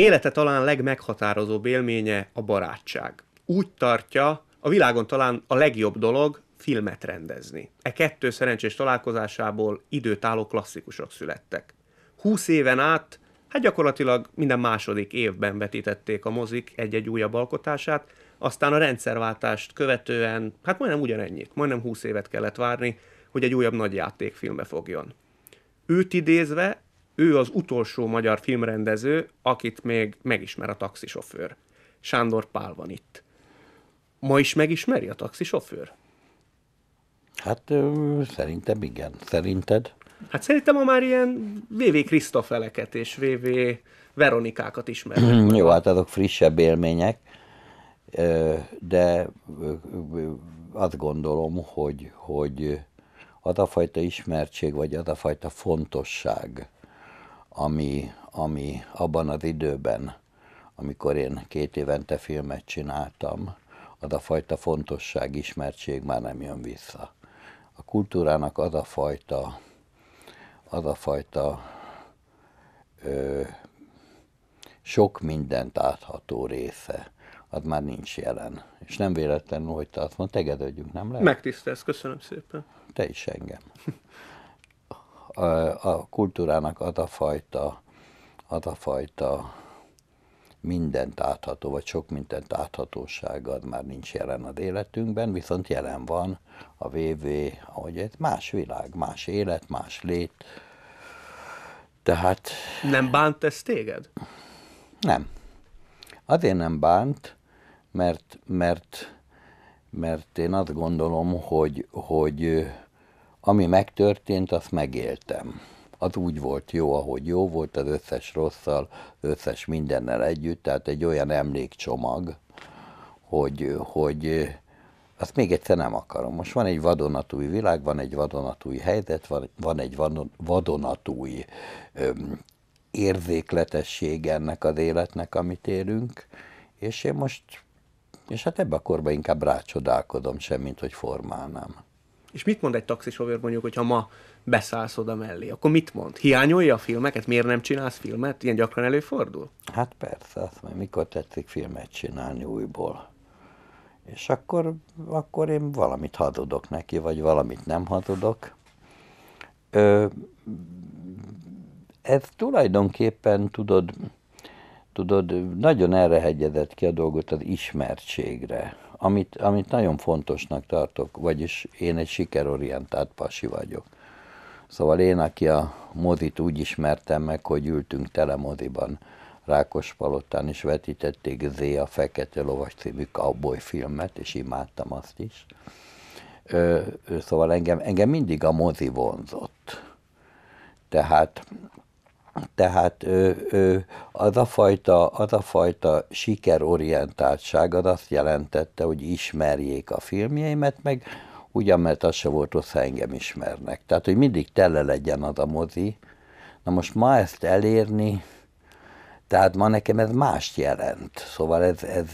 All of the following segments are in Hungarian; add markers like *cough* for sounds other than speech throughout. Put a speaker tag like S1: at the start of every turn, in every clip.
S1: Élete talán legmeghatározóbb élménye a barátság. Úgy tartja, a világon talán a legjobb dolog filmet rendezni. E kettő szerencsés találkozásából időtálló klasszikusok születtek. Húsz éven át, hát gyakorlatilag minden második évben vetítették a mozik egy-egy újabb alkotását, aztán a rendszerváltást követően, hát majdnem ugyanennyit, majdnem 20 évet kellett várni, hogy egy újabb nagy játékfilme fogjon. Őt idézve ő az utolsó magyar filmrendező, akit még megismer a taxisofőr. Sándor Pál van itt. Ma is megismeri a taxisofőr?
S2: Hát szerintem igen. Szerinted?
S1: Hát szerintem ma már ilyen VV Krisztofeleket és VV Veronikákat ismer. *clears throat* Jó, hát
S2: azok frissebb élmények, de azt gondolom, hogy, hogy az a fajta ismertség, vagy az a fajta fontosság, ami, ami abban az időben, amikor én két évente filmet csináltam, az a fajta fontosság, ismertség már nem jön vissza. A kultúrának az a fajta, az a fajta ö, sok mindent átható része, az már nincs jelen. És nem véletlenül, hogy te azt mondtad, tegedődjünk, nem lehet?
S1: Megtisztelsz, köszönöm szépen.
S2: Te is engem. *laughs* a kultúrának az a fajta, az a fajta mindent átható, vagy sok mindent áthatósága már nincs jelen az életünkben, viszont jelen van a VV, ahogy egy más világ, más élet, más lét. Tehát... Nem bánt ez téged? Nem. Azért nem bánt, mert, mert, mert én azt gondolom, hogy, hogy ami megtörtént, azt megéltem. Az úgy volt jó, ahogy jó volt, az összes rosszal, az összes mindennel együtt, tehát egy olyan emlékcsomag, hogy, hogy azt még egyszer nem akarom. Most van egy vadonatúj világ, van egy vadonatúj helyzet, van, van egy vadonatúj öm, érzékletesség ennek az életnek, amit élünk, és én most, és hát ebbe a korban inkább rácsodálkozom, semmint hogy formálnám. És mit mond
S1: egy taxisofőr mondjuk, hogyha ma beszállsz oda mellé? Akkor mit mond? Hiányolja a filmeket? Miért nem csinálsz filmet? Ilyen gyakran előfordul?
S2: Hát persze, azt mondja, mikor tetszik filmet csinálni újból. És akkor, akkor én valamit hazudok neki, vagy valamit nem hazudok. Ö, ez tulajdonképpen, tudod, tudod, nagyon erre hegyezett ki a dolgot az ismertségre amit, amit nagyon fontosnak tartok, vagyis én egy sikerorientált pasi vagyok. Szóval én, aki a mozit úgy ismertem meg, hogy ültünk tele moziban, Palottán is vetítették Z a Fekete Lovas című cowboy filmet, és imádtam azt is. Ö, szóval engem, engem mindig a mozi vonzott. Tehát tehát ö, ö, az, a fajta, az a fajta sikerorientáltság az azt jelentette, hogy ismerjék a filmjeimet, meg ugyan, mert az se volt rossz, ha engem ismernek. Tehát, hogy mindig tele legyen az a mozi. Na most ma ezt elérni, tehát ma nekem ez mást jelent. Szóval ez, ez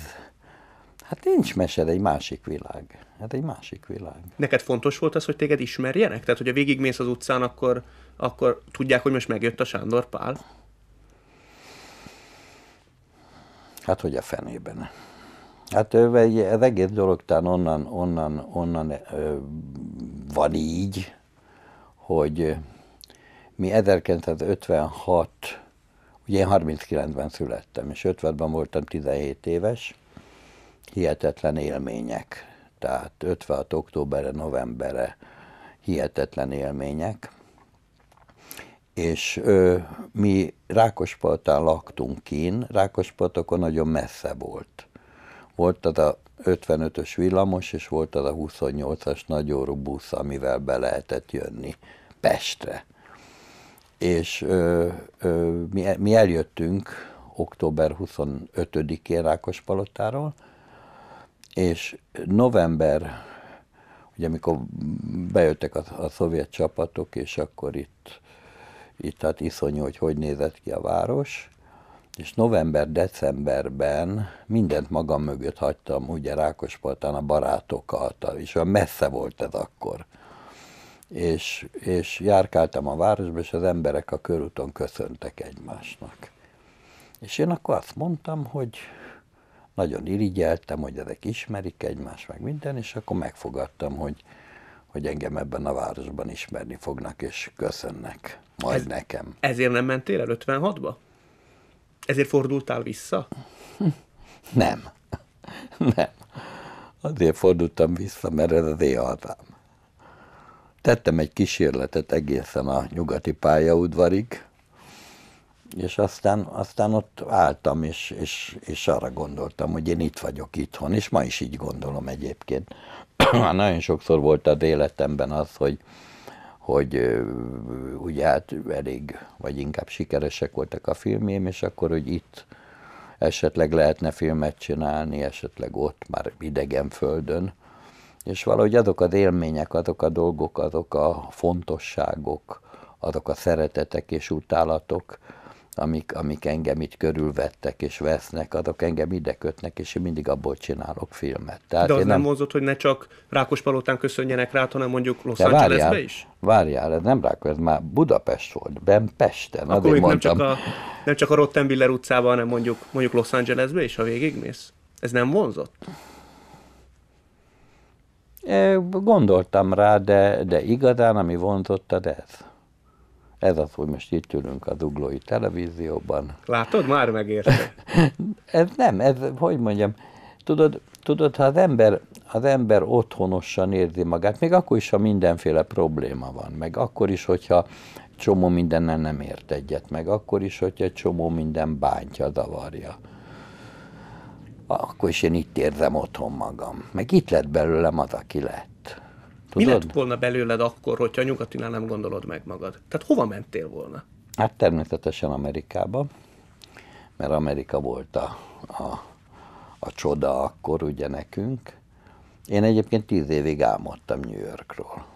S2: hát nincs mesed, egy másik világ hát egy másik világ.
S1: Neked fontos volt az, hogy téged ismerjenek? Tehát, hogy a végigmész az utcán, akkor, akkor tudják, hogy most megjött a Sándor Pál?
S2: Hát, hogy a fenében. Hát az egész dolog talán onnan, onnan, onnan ö, van így, hogy mi 1956, ugye én 39-ben születtem, és 50-ben voltam 17 éves, hihetetlen élmények tehát 56. októberre, novemberre hihetetlen élmények. És ö, mi Rákospaltán laktunk kín, Rákospalt akkor nagyon messze volt. Volt az a 55-ös villamos, és volt az a 28-as nagyórú busz, amivel be lehetett jönni Pestre. És ö, ö, mi, mi eljöttünk október 25-én Rákospalotáról, és november, ugye amikor bejöttek a, a szovjet csapatok, és akkor itt, itt hát iszonyú, hogy hogy nézett ki a város, és november-decemberben mindent magam mögött hagytam, ugye Rákospoltán a barátokat, és olyan messze volt ez akkor. És, és járkáltam a városba, és az emberek a körúton köszöntek egymásnak. És én akkor azt mondtam, hogy nagyon irigyeltem, hogy ezek ismerik egymást, meg minden, és akkor megfogadtam, hogy, hogy engem ebben a városban ismerni fognak, és köszönnek majd Ez, nekem.
S1: Ezért nem mentél el 56-ba? Ezért fordultál vissza?
S2: *laughs* Nem. *laughs* Nem. Azért fordultam vissza, mert ez az én hazám. Tettem egy kísérletet egészen a nyugati pályaudvarig, és aztán, aztán ott álltam, és, és, és arra gondoltam, hogy én itt vagyok itthon, és ma is így gondolom egyébként. *clears throat* Már nagyon sokszor volt az életemben az, hogy, hogy ugye hát elég, vagy inkább sikeresek voltak a filmjém, és akkor, hogy itt esetleg lehetne filmet csinálni, esetleg ott, már idegen földön. És valahogy azok az élmények, azok a dolgok, azok a fontosságok, azok a szeretetek és utálatok, amik, amik engem itt körülvettek és vesznek, azok engem ide kötnek, és én mindig abból csinálok filmet. Tehát De az nem, nem
S1: vonzott, hogy ne csak Rákospalotán köszönjenek rá, hanem mondjuk Los Angelesbe várjál, is?
S2: Várjál, ez nem Rákos, ez már Budapest volt, ben Pesten. Akkor azért mondtam. nem
S1: csak, a, nem csak a Rottenbiller utcában, hanem mondjuk, mondjuk Los Angelesbe is, ha végigmész. Ez nem vonzott?
S2: gondoltam rá, de, de igazán, ami vonzott, az ez. Ez az, hogy most itt ülünk a Duglói televízióban.
S1: Látod, már megérte.
S2: *laughs* ez nem, ez, hogy mondjam, tudod, tudod ha az ember, az ember otthonosan érzi magát, még akkor is, ha mindenféle probléma van, meg akkor is, hogyha csomó mindennel nem ért egyet, meg akkor is, hogyha csomó minden bántja, zavarja akkor is én itt érzem otthon magam. Meg itt lett belőlem az, aki lett. Tudod? Mi lett
S1: volna belőled akkor, hogyha nyugatinál nem gondolod meg magad? Tehát hova mentél volna?
S2: Hát természetesen Amerikába, mert Amerika volt a, a, a csoda akkor ugye nekünk. Én egyébként tíz évig álmodtam New Yorkról,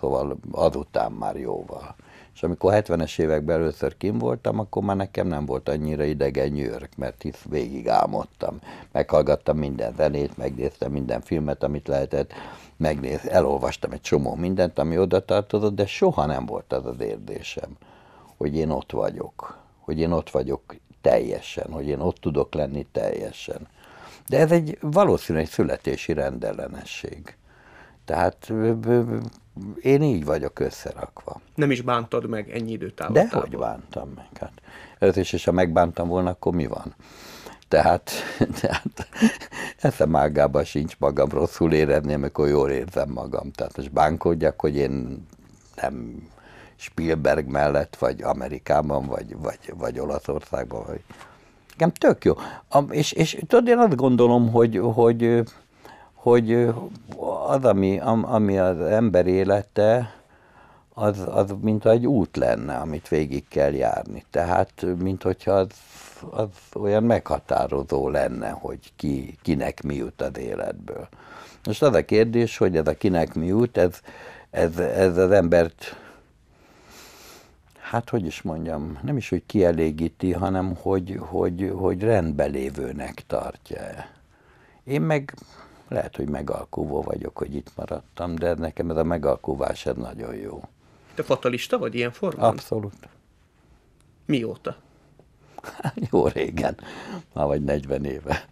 S2: szóval azután már jóval. És amikor 70-es években először kim voltam, akkor már nekem nem volt annyira idegen New York, mert hisz végig álmodtam. Meghallgattam minden zenét, megnéztem minden filmet, amit lehetett, megnéz, elolvastam egy csomó mindent, ami oda tartozott, de soha nem volt az az érzésem, hogy én ott vagyok, hogy én ott vagyok teljesen, hogy én ott tudok lenni teljesen. De ez egy valószínűleg születési rendellenesség. Tehát én így vagyok összerakva. Nem is
S1: bántad meg ennyi időt De hogy bántam
S2: meg. Hát, is és ha megbántam volna, akkor mi van? Tehát, *laughs* tehát eszem ágában sincs magam rosszul érezni, amikor jól érzem magam. Tehát most bánkodjak, hogy én nem Spielberg mellett, vagy Amerikában, vagy, vagy, vagy Olaszországban, vagy, Igen, tök jó. A, és, és tudod, én azt gondolom, hogy, hogy hogy az, ami, ami az ember élete, az, az mint egy út lenne, amit végig kell járni. Tehát, mint hogyha az, az olyan meghatározó lenne, hogy ki, kinek mi jut az életből. Most az a kérdés, hogy ez a kinek mi jut, ez, ez, ez az embert, hát hogy is mondjam, nem is, hogy kielégíti, hanem hogy, hogy, hogy rendbelévőnek tartja. Én meg lehet, hogy megalkuvó vagyok, hogy itt maradtam, de nekem ez a megalkuvás ez nagyon jó.
S1: Te fatalista vagy ilyen formában?
S2: Abszolút. Mióta? *laughs* jó régen, már vagy 40 éve.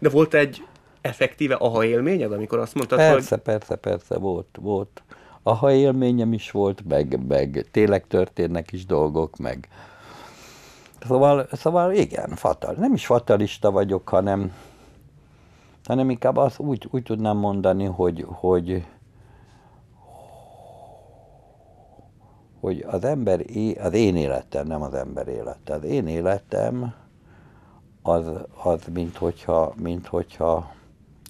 S1: De volt egy effektíve aha élményed, amikor azt mondtad, persze,
S2: hogy... Persze, persze, volt, volt. Aha élményem is volt, meg, meg tényleg történnek is dolgok, meg... Szóval, szóval igen, fatal. Nem is fatalista vagyok, hanem hanem inkább azt úgy, úgy tudnám mondani, hogy, hogy, hogy az ember, é az én életem, nem az ember élete. Az én életem az, az mint, hogyha, mint hogyha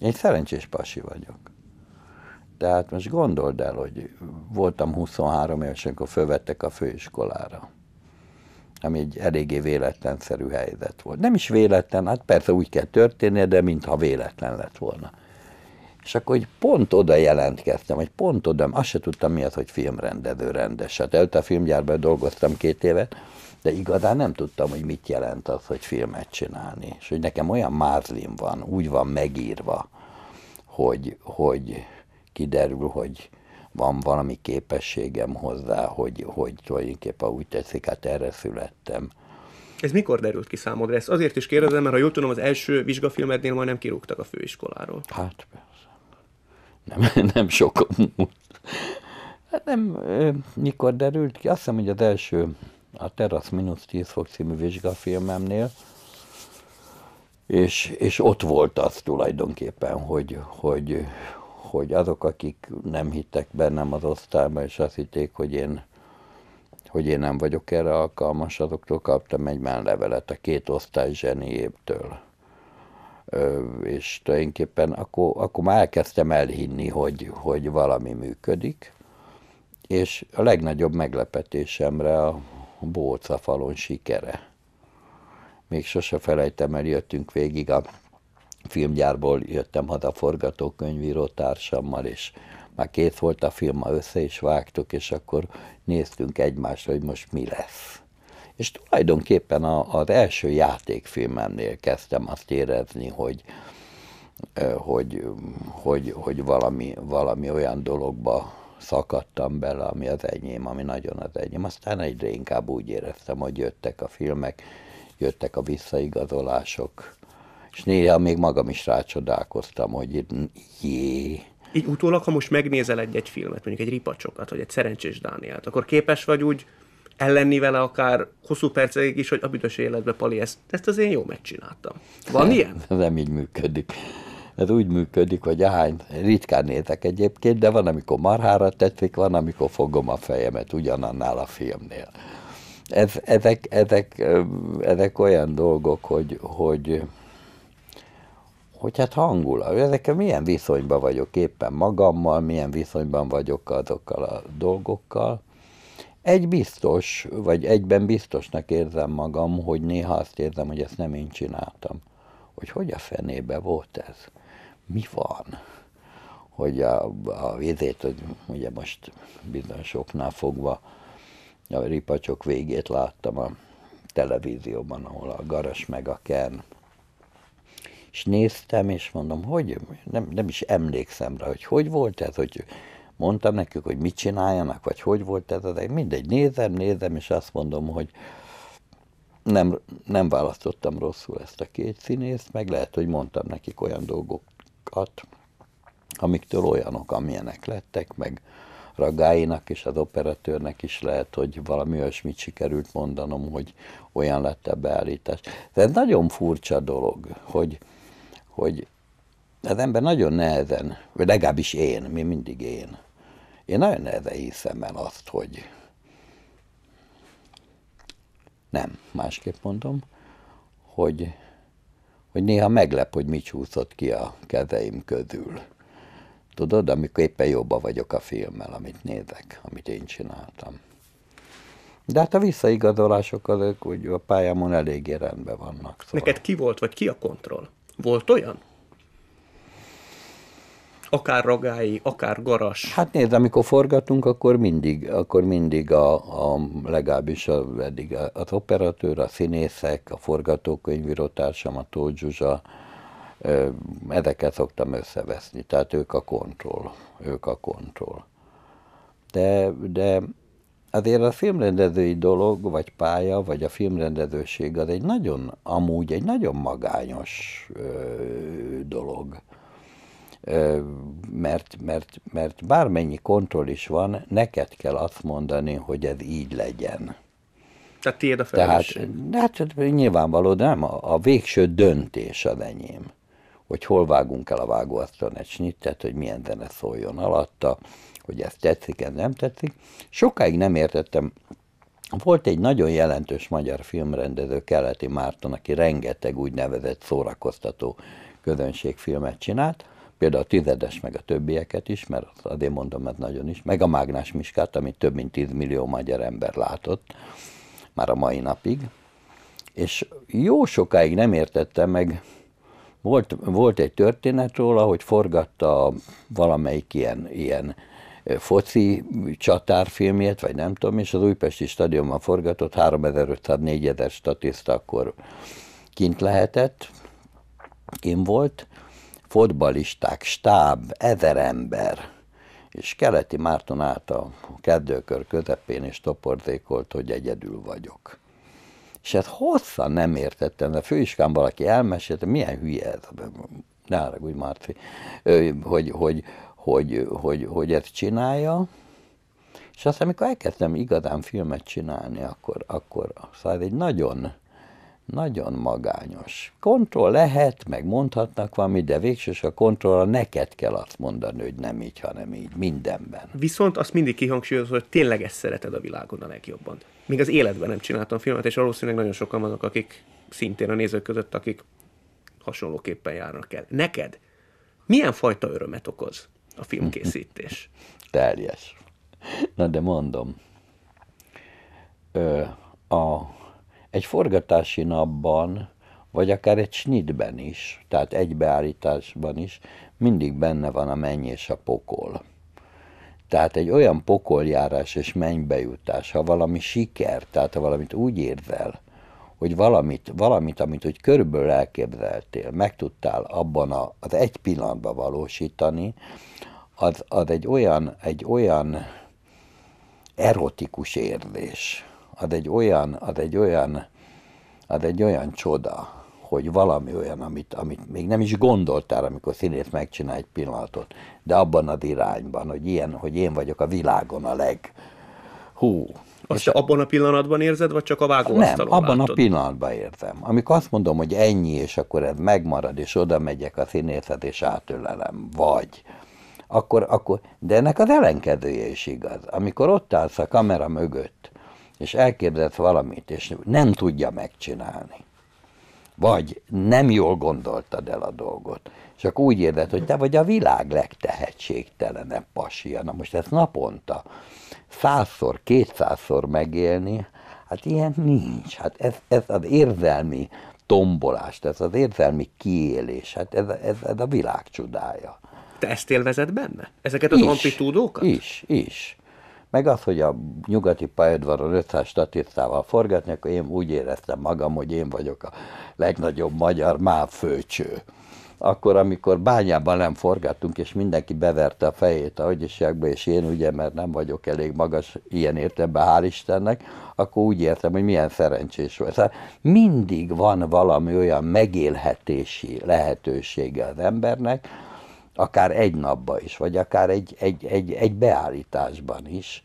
S2: én szerencsés pasi vagyok. Tehát most gondold el, hogy voltam 23 évesen, amikor fölvettek a főiskolára ami egy eléggé véletlenszerű helyzet volt. Nem is véletlen, hát persze úgy kell történnie, de mintha véletlen lett volna. És akkor hogy pont oda jelentkeztem, hogy pont oda, azt se tudtam mi az, hogy filmrendező rendes. Hát előtte a filmgyárban dolgoztam két évet, de igazán nem tudtam, hogy mit jelent az, hogy filmet csinálni. És hogy nekem olyan mázlim van, úgy van megírva, hogy, hogy kiderül, hogy van valami képességem hozzá, hogy, hogy tulajdonképpen úgy tetszik, hát erre születtem.
S1: Ez mikor derült ki számodra? Ezt azért is kérdezem, mert ha jól tudom, az első vizsgafilmednél majd nem kirúgtak a főiskoláról. Hát persze.
S2: Nem, *laughs* nem sok múlt. Hát nem, mikor derült ki? Azt hiszem, hogy az első, a Terasz mínusz 10 fok című vizsgafilmemnél, és, és ott volt az tulajdonképpen, hogy, hogy hogy azok, akik nem hittek bennem az osztályban, és azt hitték, hogy én, hogy én nem vagyok erre alkalmas, azoktól kaptam egy levelet a két osztály zseniéptől. Ö, és tulajdonképpen akkor, akkor már elkezdtem elhinni, hogy, hogy valami működik, és a legnagyobb meglepetésemre a Bóca falon sikere. Még sose felejtem el, jöttünk végig a filmgyárból jöttem haza forgatókönyvíró társammal, és már kész volt a film, ma össze is vágtuk, és akkor néztünk egymásra, hogy most mi lesz. És tulajdonképpen a, az első játékfilmemnél kezdtem azt érezni, hogy, hogy, hogy, hogy valami, valami olyan dologba szakadtam bele, ami az enyém, ami nagyon az enyém. Aztán egyre inkább úgy éreztem, hogy jöttek a filmek, jöttek a visszaigazolások, és néha még magam is rácsodálkoztam, hogy jé.
S1: Így utólag, ha most megnézel egy-egy filmet, mondjuk egy ripacsokat, vagy egy szerencsés Dánielt, akkor képes vagy úgy ellenni vele akár hosszú percig is, hogy a büdös életbe, Pali, ezt, ezt az én jó megcsináltam.
S2: Van *laughs* nem, ilyen? Nem így működik. Ez úgy működik, hogy ahány, ritkán nézek egyébként, de van, amikor marhára tetszik, van, amikor fogom a fejemet ugyanannál a filmnél. Ez, ezek, ezek, ezek olyan dolgok, hogy, hogy hogy hát hangulat, ezekkel milyen viszonyban vagyok éppen magammal, milyen viszonyban vagyok azokkal a dolgokkal. Egy biztos, vagy egyben biztosnak érzem magam, hogy néha azt érzem, hogy ezt nem én csináltam. Hogy hogy a fenébe volt ez? Mi van? Hogy a, a vizét, hogy ugye most bizonyos oknál fogva a ripacsok végét láttam a televízióban, ahol a Garas meg a Kern és néztem, és mondom, hogy nem, nem is emlékszem rá, hogy hogy volt ez, hogy mondtam nekik, hogy mit csináljanak, vagy hogy volt ez, de mindegy, nézem, nézem, és azt mondom, hogy nem, nem választottam rosszul ezt a két színészt, meg lehet, hogy mondtam nekik olyan dolgokat, amiktől olyanok, amilyenek lettek, meg Ragáinak és az operatőrnek is lehet, hogy valami olyasmit sikerült mondanom, hogy olyan lett a beállítás. ez nagyon furcsa dolog, hogy hogy az ember nagyon nehezen, vagy legalábbis én, mi mindig én, én nagyon nehezen hiszem el azt, hogy nem, másképp mondom, hogy, hogy néha meglep, hogy mi csúszott ki a kezeim közül. Tudod, amikor éppen jobban vagyok a filmmel, amit nézek, amit én csináltam. De hát a visszaigazolások azok hogy a pályámon eléggé rendben vannak.
S1: Szóval. Neked ki volt, vagy ki a kontroll? Volt olyan? Akár ragái, akár garas.
S2: Hát nézd, amikor forgatunk, akkor mindig, akkor mindig a, a legalábbis a, eddig az operatőr, a színészek, a forgatókönyvíró társam, a Tóth Zsuzsa, ezeket szoktam összeveszni, tehát ők a kontroll, ők a kontroll. De, de azért a filmrendezői dolog, vagy pálya, vagy a filmrendezőség az egy nagyon, amúgy egy nagyon magányos ö, dolog. Ö, mert, mert, mert bármennyi kontroll is van, neked kell azt mondani, hogy ez így legyen.
S1: Tehát tiéd a felelősség.
S2: Tehát, hát nyilvánvaló, de nem a, a végső döntés az enyém. Hogy hol vágunk el a vágóasztalon egy snittet, hogy milyen zene szóljon alatta, hogy ez tetszik, ez nem tetszik. Sokáig nem értettem, volt egy nagyon jelentős magyar filmrendező, Keleti Márton, aki rengeteg úgynevezett szórakoztató közönségfilmet csinált, például a tizedes, meg a többieket is, mert azért mondom, mert nagyon is, meg a Mágnás Miskát, amit több mint 10 millió magyar ember látott, már a mai napig. És jó sokáig nem értette meg, volt, volt egy történet róla, hogy forgatta valamelyik ilyen, ilyen foci csatárfilmjét, vagy nem tudom, és az Újpesti stadionban forgatott 3500-4000 statiszta akkor kint lehetett, kim volt, fotbalisták, stáb, ezer ember, és Keleti Márton állt a kedőkör közepén, és toporzékolt, hogy egyedül vagyok. És ezt hát hosszan nem értettem, de főiskán valaki elmesélte, milyen hülye ez, ne úgy Márci, hogy, hogy, hogy, hogy, hogy ezt csinálja, és aztán, amikor elkezdtem igazán filmet csinálni, akkor, akkor szóval egy nagyon, nagyon magányos. Kontroll lehet, meg mondhatnak valami, de végsős a kontrollra neked kell azt mondani, hogy nem így, hanem így, mindenben.
S1: Viszont azt mindig kihangsúlyozod, hogy tényleg ezt szereted a világon a legjobban. Még az életben nem csináltam filmet, és valószínűleg nagyon sokan vannak, akik szintén a nézők között, akik hasonlóképpen járnak el. Neked milyen fajta örömet okoz
S2: a filmkészítés. *laughs* Teljes. Na de mondom, Ö, a, egy forgatási napban, vagy akár egy snitben is, tehát egybeállításban is, mindig benne van a menny és a pokol. Tehát egy olyan pokoljárás és mennybejutás, ha valami siker, tehát ha valamit úgy érzel, hogy valamit, valamit, amit úgy körülbelül elképzeltél, meg tudtál abban a, az egy pillanatban valósítani, az, az egy olyan, egy olyan erotikus érzés, az egy olyan, az egy olyan, az egy olyan csoda, hogy valami olyan, amit, amit még nem is gondoltál, amikor színész megcsinál egy pillanatot, de abban az irányban, hogy ilyen, hogy én vagyok a világon a leg... Hú, azt és abban
S1: a pillanatban érzed, vagy csak a vágóasztalon Nem, abban látod? a pillanatban értem.
S2: Amikor azt mondom, hogy ennyi, és akkor ez megmarad, és oda megyek a színészet, és átölelem, vagy akkor, akkor, de ennek az ellenkezője is igaz. Amikor ott állsz a kamera mögött, és elképzelsz valamit, és nem tudja megcsinálni, vagy nem jól gondoltad el a dolgot, és akkor úgy érzed, hogy te vagy a világ legtehetségtelenebb pasia. Na most ez naponta százszor, kétszázszor megélni, hát ilyen nincs. Hát ez, ez az érzelmi tombolást, ez az érzelmi kiélés, hát ez, ez, ez a világ csodája.
S1: Te ezt élvezed benne? Ezeket az is, amplitúdókat?
S2: Is, is. Meg az, hogy a nyugati pályadvaron 500 statisztával forgatni, akkor én úgy éreztem magam, hogy én vagyok a legnagyobb magyar máfőcső akkor, amikor bányában nem forgattunk, és mindenki beverte a fejét a hagyiságba, és én ugye, mert nem vagyok elég magas ilyen értelemben, hál' Istennek, akkor úgy értem, hogy milyen szerencsés volt. Tehát mindig van valami olyan megélhetési lehetősége az embernek, akár egy napban is, vagy akár egy, egy, egy, egy beállításban is,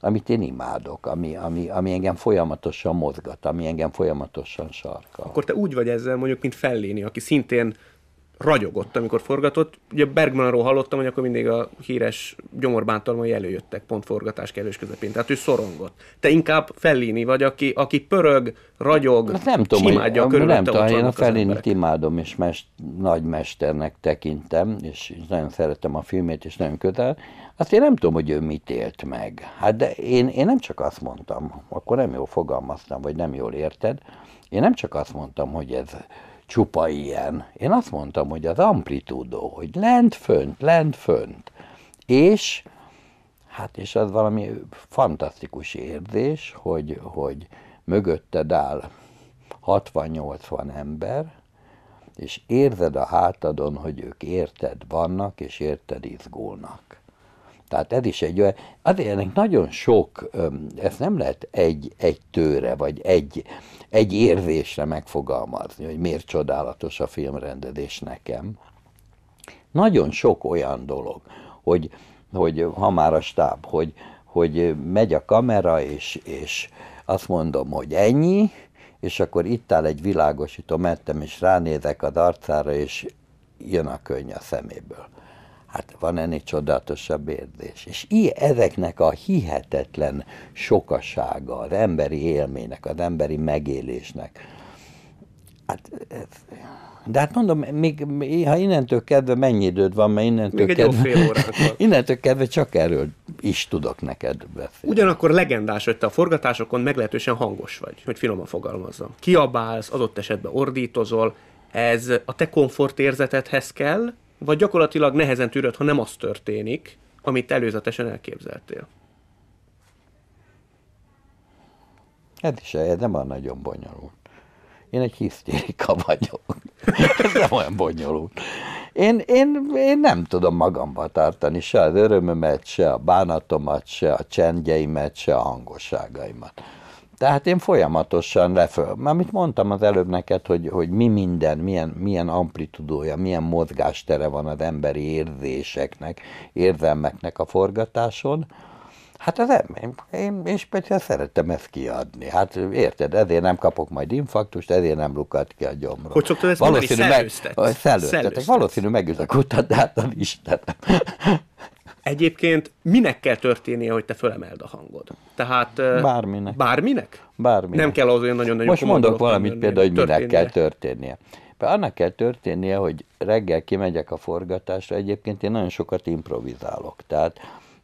S2: amit én imádok, ami, ami, ami engem folyamatosan mozgat, ami engem folyamatosan sarkal.
S1: Akkor te úgy vagy ezzel mondjuk, mint Fellini, aki szintén ragyogott, amikor forgatott. Ugye Bergmanról hallottam, hogy akkor mindig a híres gyomorbántalmai előjöttek pont forgatás kellős közepén. Tehát ő szorongott. Te inkább Fellini vagy, aki, aki pörög, ragyog, hát nem tudom, simádja hogy, körülötte Nem tudom, én a fellini
S2: imádom, és mest, nagy mesternek tekintem, és nagyon szeretem a filmét, és nagyon kötel. Azt én nem tudom, hogy ő mit élt meg. Hát de én, én nem csak azt mondtam, akkor nem jól fogalmaztam, vagy nem jól érted. Én nem csak azt mondtam, hogy ez csupa ilyen. Én azt mondtam, hogy az amplitúdó, hogy lent, fönt, lent, fönt. És hát és az valami fantasztikus érzés, hogy, hogy mögötted áll 60-80 ember, és érzed a hátadon, hogy ők érted vannak, és érted izgulnak. Tehát ez is egy olyan, azért ennek nagyon sok, ezt nem lehet egy, egy tőre, vagy egy, egy érzésre megfogalmazni, hogy miért csodálatos a filmrendezés nekem. Nagyon sok olyan dolog, hogy, hogy ha már a stáb, hogy, hogy megy a kamera, és, és azt mondom, hogy ennyi, és akkor itt áll egy világosító, mentem, és ránézek az arcára, és jön a könny a szeméből. Hát van ennél csodálatosabb érdés. És ilyen, ezeknek a hihetetlen sokasága, az emberi élménynek, az emberi megélésnek. Hát, de hát mondom, még, ha innentől kedve mennyi időd van, mert innentől még kedve... fél *laughs* Innentől kedve csak erről is tudok neked beszélni.
S1: Ugyanakkor legendás, hogy te a forgatásokon meglehetősen hangos vagy, hogy finoman fogalmazzam. Kiabálsz, adott esetben ordítozol, ez a te komfortérzetedhez kell, vagy gyakorlatilag nehezen tűröd, ha nem az történik, amit előzetesen elképzeltél.
S2: Hát is ez nem olyan nagyon bonyolult. Én egy hisztérika vagyok. *laughs* ez nem olyan bonyolult. Én, én, én nem tudom magamba tartani se az örömömet, se a bánatomat, se a csendjeimet, se a hangosságaimat. Tehát én folyamatosan leföl, amit mondtam az előbb neked, hogy, hogy mi minden, milyen, milyen amplitudója, milyen mozgástere van az emberi érzéseknek, érzelmeknek a forgatáson, Hát az én, én, én speciál szerettem ezt kiadni. Hát érted, ezért nem kapok majd infarktust, ezért nem lukkad ki a gyomrom. Hogy szoktad ezt Valószínű mondani? Szellőztetek. Meg, Valószínű megüzek után, de hát az Istenem.
S1: Egyébként minek kell történnie, hogy te fölemeld a hangod? Tehát, bárminek. Bárminek?
S2: Bárminek. Nem kell
S1: az olyan nagyon nagy Most mondok valamit például, hogy minek kell
S2: történnie. Be annak kell történnie, hogy reggel kimegyek a forgatásra, egyébként én nagyon sokat improvizálok, tehát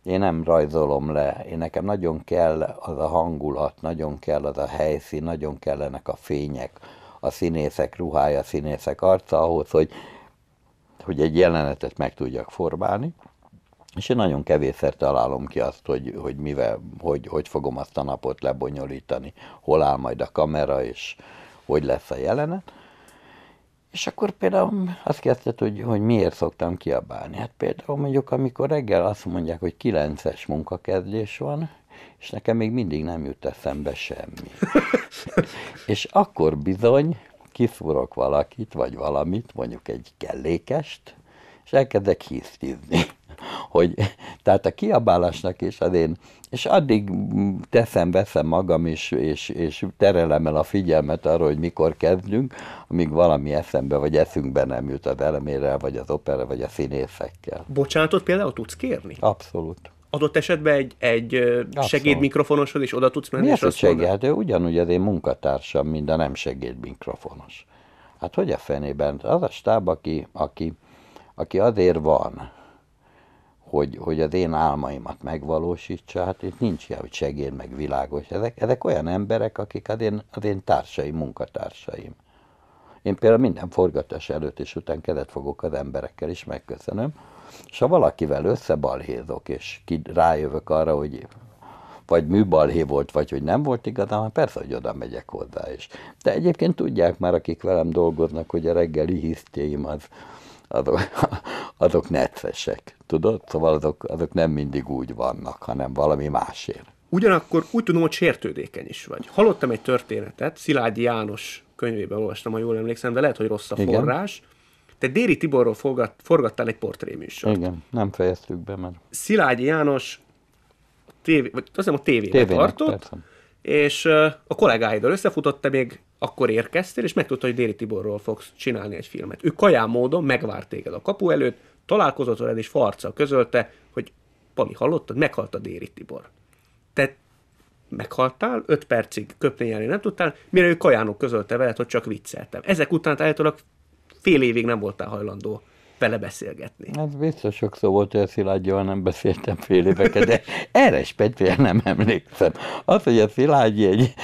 S2: én nem rajzolom le, én nekem nagyon kell az a hangulat, nagyon kell az a helyszín, nagyon kellenek a fények, a színészek ruhája, a színészek arca ahhoz, hogy, hogy egy jelenetet meg tudjak formálni. És én nagyon kevésszer találom ki azt, hogy, hogy mivel, hogy, hogy fogom azt a napot lebonyolítani, hol áll majd a kamera, és hogy lesz a jelenet. És akkor például azt kezdted, hogy, hogy miért szoktam kiabálni. Hát például mondjuk, amikor reggel azt mondják, hogy kilences munkakezdés van, és nekem még mindig nem jut eszembe semmi. *laughs* és akkor bizony kiszúrok valakit, vagy valamit, mondjuk egy kellékest, és elkezdek hisztizni hogy *laughs* tehát a kiabálásnak és az én, és addig teszem, veszem magam, is és, és terelem el a figyelmet arra, hogy mikor kezdünk, amíg valami eszembe vagy eszünkbe nem jut az elemére, vagy az opera, vagy a színészekkel.
S1: Bocsánatot például tudsz kérni?
S2: Abszolút
S1: adott esetben egy, egy segédmikrofonoshoz is oda tudsz menni? Mi és az, hogy segéd?
S2: Ő ugyanúgy az én munkatársam, mint a nem segédmikrofonos. Hát hogy a fenében? Az a stáb, aki, aki, aki azért van, hogy, hogy az én álmaimat megvalósítsa, hát itt nincs ilyen, hogy segéd, meg világos. Ezek, ezek olyan emberek, akik az én, az én társaim, munkatársaim. Én például minden forgatás előtt és után kezet fogok az emberekkel is, megköszönöm. És ha valakivel összebalhézok, és ki, rájövök arra, hogy vagy műbalhé volt, vagy hogy nem volt igazán, hát persze, hogy oda megyek hozzá is. De egyébként tudják már, akik velem dolgoznak, hogy a reggeli hisztéim az, azok, azok *laughs* netvesek, tudod? Szóval azok, azok nem mindig úgy vannak, hanem valami másért.
S1: Ugyanakkor úgy tudom, hogy sértődékeny is vagy. Hallottam egy történetet, Szilágyi János könyvében olvastam, ha jól emlékszem, de lehet, hogy rossz a Igen. Te Déri Tiborról forgat, forgattál egy portréműsort.
S2: Igen, nem fejeztük be, mert...
S1: Szilágyi János tévé, vagy azt hiszem a tévében tartott, persze. és a kollégáiddal összefutott, te még akkor érkeztél, és megtudta, hogy Déri Tiborról fogsz csinálni egy filmet. Ő kaján módon megvárt téged a kapu előtt, találkozott veled, és farca közölte, hogy Pali hallottad, meghalt a Déri Tibor. Te meghaltál, öt percig köpni nem tudtál, mire ő kajánok közölte veled, hogy csak vicceltem. Ezek után állítólag fél évig nem voltál hajlandó vele beszélgetni.
S2: Hát biztos sok szó volt, hogy a Szilágyival nem beszéltem fél éveket, de erre speciál nem emlékszem. Az, hogy a Szilágyi egy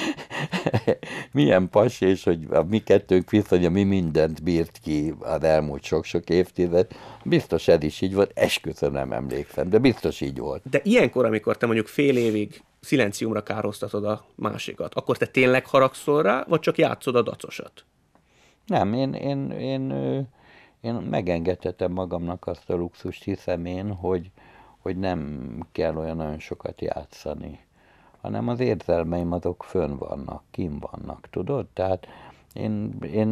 S2: *laughs* milyen pas, és hogy a mi kettőnk viszonya mi mindent bírt ki az elmúlt sok-sok évtized, biztos ez is így volt, esküszöm nem emlékszem, de biztos így volt.
S1: De ilyenkor, amikor te mondjuk fél évig szilenciumra károztatod a másikat, akkor te tényleg haragszol rá, vagy csak játszod a dacosat?
S2: Nem, én, én, én, én én megengedhetem magamnak azt a luxust, hiszem én, hogy, hogy nem kell olyan nagyon sokat játszani, hanem az érzelmeim azok fönn vannak, kim vannak, tudod? Tehát én, én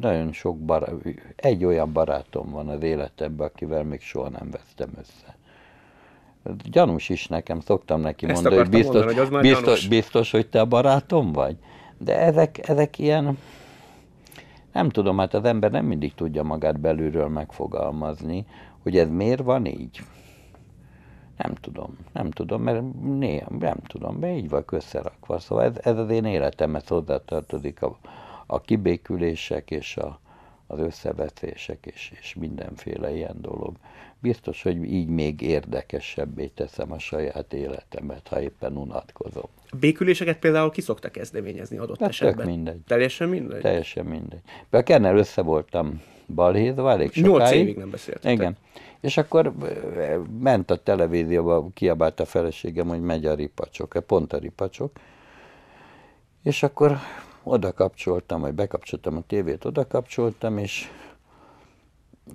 S2: nagyon sok barát, egy olyan barátom van az életemben, akivel még soha nem vesztem össze. Gyanús is nekem, szoktam neki mondani, hogy biztos, mondani, hogy biztos, biztos, hogy te a barátom vagy. De ezek, ezek ilyen, nem tudom, hát az ember nem mindig tudja magát belülről megfogalmazni, hogy ez miért van így. Nem tudom, nem tudom, mert néha, nem tudom, mert így vagy összerakva. Szóval ez, ez az én életemhez hozzátartozik a, a kibékülések és a, az összevetések és, és mindenféle ilyen dolog. Biztos, hogy így még érdekesebbé teszem a saját életemet, ha éppen unatkozom.
S1: A béküléseket például ki szokta kezdeményezni adott hát esetben? Tök mindegy. Teljesen mindegy? Teljesen
S2: mindegy. Például Kennel össze voltam balhézva, elég sokáig. Nyolc évig nem beszéltem. Igen. És akkor eh, ment a televízióba, kiabált a feleségem, hogy megy a ripacsok, eh, pont a ripacsok. És akkor oda kapcsoltam, vagy bekapcsoltam a tévét, oda kapcsoltam, és